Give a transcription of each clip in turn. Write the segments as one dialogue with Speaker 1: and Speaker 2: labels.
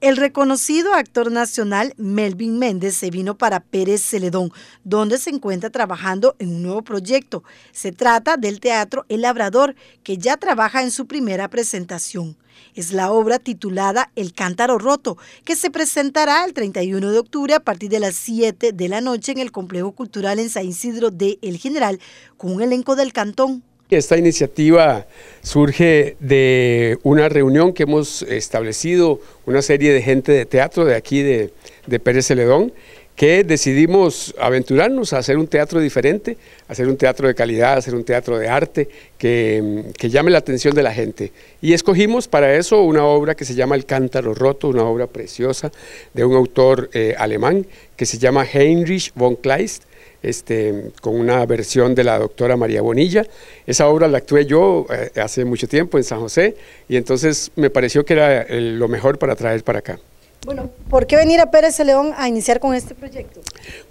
Speaker 1: El reconocido actor nacional Melvin Méndez se vino para Pérez Celedón, donde se encuentra trabajando en un nuevo proyecto. Se trata del teatro El Labrador, que ya trabaja en su primera presentación. Es la obra titulada El Cántaro Roto, que se presentará el 31 de octubre a partir de las 7 de la noche en el Complejo Cultural en San Isidro de El General, con un elenco del cantón.
Speaker 2: Esta iniciativa surge de una reunión que hemos establecido una serie de gente de teatro de aquí de, Pérez Celedón, que decidimos aventurarnos a hacer un teatro diferente, hacer un teatro de calidad, hacer un teatro de arte que, llame la atención de la gente. Y escogimos para eso una obra que se llama El cántaro roto, una obra preciosa de un autor eh, alemán que se llama Heinrich von Kleist, este, con una versión de la doctora María Bonilla. Esa obra la actué yo eh, hace mucho tiempo en San José y entonces me pareció que era eh, lo mejor para traer para acá.
Speaker 1: Bueno, ¿por qué venir a Pérez de León a iniciar con este proyecto?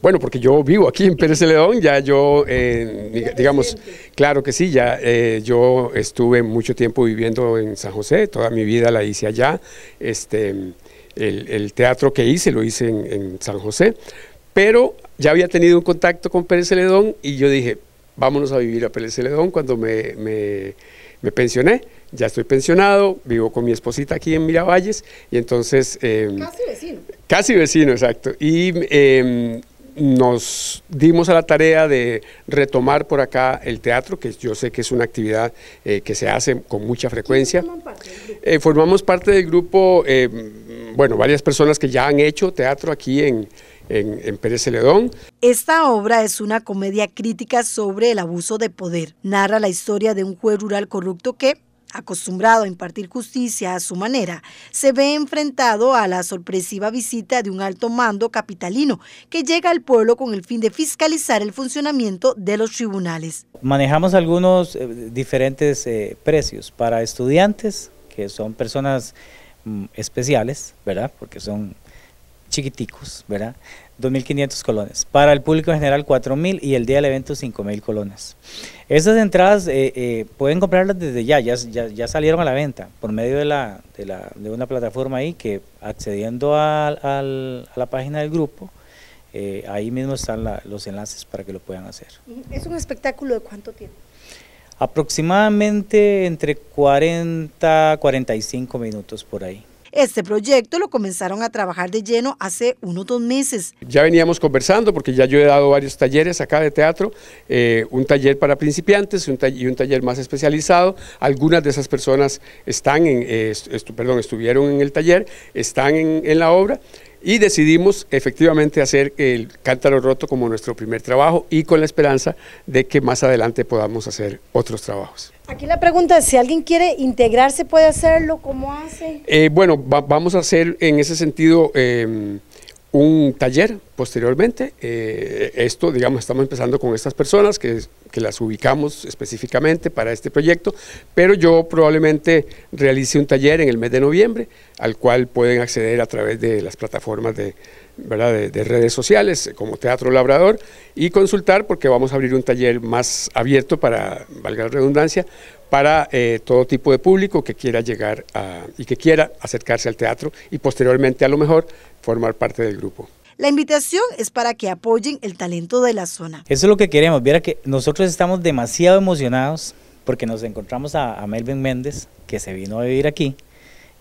Speaker 2: Bueno, porque yo vivo aquí en Pérez de León, ya yo, eh, digamos, claro que sí, ya yo estuve mucho tiempo viviendo en San José, toda mi vida la hice allá, este... El, teatro que hice lo hice en, en, San José, pero ya había tenido un contacto con Pérez Celedón y yo dije, vámonos a vivir a Pérez Celedón cuando me, pensioné. Ya estoy pensionado, vivo con mi esposita aquí en Miravalles y entonces... Em, casi vecino. Casi vecino, exacto. Y em, nos dimos a la tarea de retomar por acá el teatro, que yo sé que es una actividad eh, que se hace con mucha frecuencia. Eh, formamos parte del grupo em, bueno, varias personas que ya han hecho teatro aquí en, en, Pérez Celedón.
Speaker 1: Esta obra es una comedia crítica sobre el abuso de poder. Narra la historia de un juez rural corrupto que, acostumbrado a impartir justicia a su manera, se ve enfrentado a la sorpresiva visita de un alto mando capitalino que llega al pueblo con el fin de fiscalizar el funcionamiento de los tribunales.
Speaker 3: Manejamos algunos eh, diferentes eh, precios para estudiantes, que son personas Mm, especiales, ¿verdad? Porque son chiquiticos, ¿verdad? 2.500 colones. Para el público en general 4.000 y el día del evento 5.000 colones. Esas entradas eh, eh, pueden comprarlas desde ya, ya, ya, salieron a la venta por medio de, la, de, la, de una plataforma ahí que accediendo a, la página del grupo, eh, ahí mismo están los enlaces para que lo puedan hacer.
Speaker 1: ¿Es un espectáculo de cuánto tiempo?
Speaker 3: aproximadamente entre 40 45 minutos por ahí.
Speaker 1: Este proyecto lo comenzaron a trabajar de lleno hace unos dos meses.
Speaker 2: Ya veníamos conversando porque ya yo he dado varios talleres acá de teatro, eh, un taller para principiantes y un taller más especializado. Algunas de esas personas están en, eh, perdón, estuvieron en el taller, están en, en la obra y decidimos efectivamente hacer el cántaro roto como nuestro primer trabajo y con la esperanza de que más adelante podamos hacer otros trabajos.
Speaker 1: Aquí la pregunta si alguien quiere integrarse, ¿puede hacerlo? ¿Cómo hace?
Speaker 2: Eh, bueno, vamos a hacer en ese sentido... Em, un taller posteriormente. Eh, esto, digamos, estamos empezando con estas personas que, las ubicamos específicamente para este proyecto, pero yo probablemente realice un taller en el mes de noviembre, al cual pueden acceder a través de las plataformas de, de redes sociales, como Teatro Labrador, y consultar, porque vamos a abrir un taller más abierto para, valga la redundancia, para eh, todo tipo de público que quiera llegar y que quiera acercarse al teatro y posteriormente a lo mejor formar parte del grupo.
Speaker 1: La invitación es para que apoyen el talento de la zona.
Speaker 3: Eso es lo que queremos. Viera que nosotros estamos demasiado emocionados porque nos encontramos a, Melvin Méndez, que se vino a vivir aquí.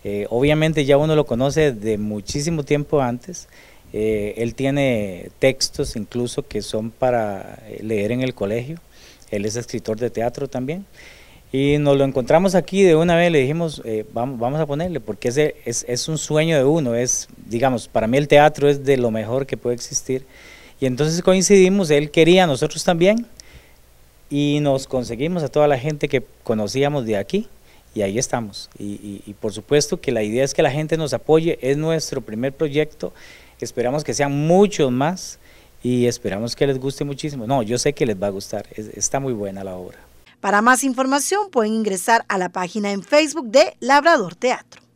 Speaker 3: Eh, obviamente ya uno lo conoce de muchísimo tiempo antes. Eh, él tiene textos incluso que son para leer en el colegio. Él es escritor de teatro también. Y nos lo encontramos aquí de una vez, le dijimos, eh, vamos, vamos a ponerle, porque ese es, es, un sueño de uno, es, digamos, para mí el teatro es de lo mejor que puede existir. Y entonces coincidimos, él quería, nosotros también, y nos conseguimos a toda la gente que conocíamos de aquí, y ahí estamos. Y, por supuesto que la idea es que la gente nos apoye, es nuestro primer proyecto, esperamos que sean muchos más, y esperamos que les guste muchísimo. No, yo sé que les va a gustar, está muy buena la obra.
Speaker 1: Para más información pueden ingresar a la página en Facebook de Labrador Teatro.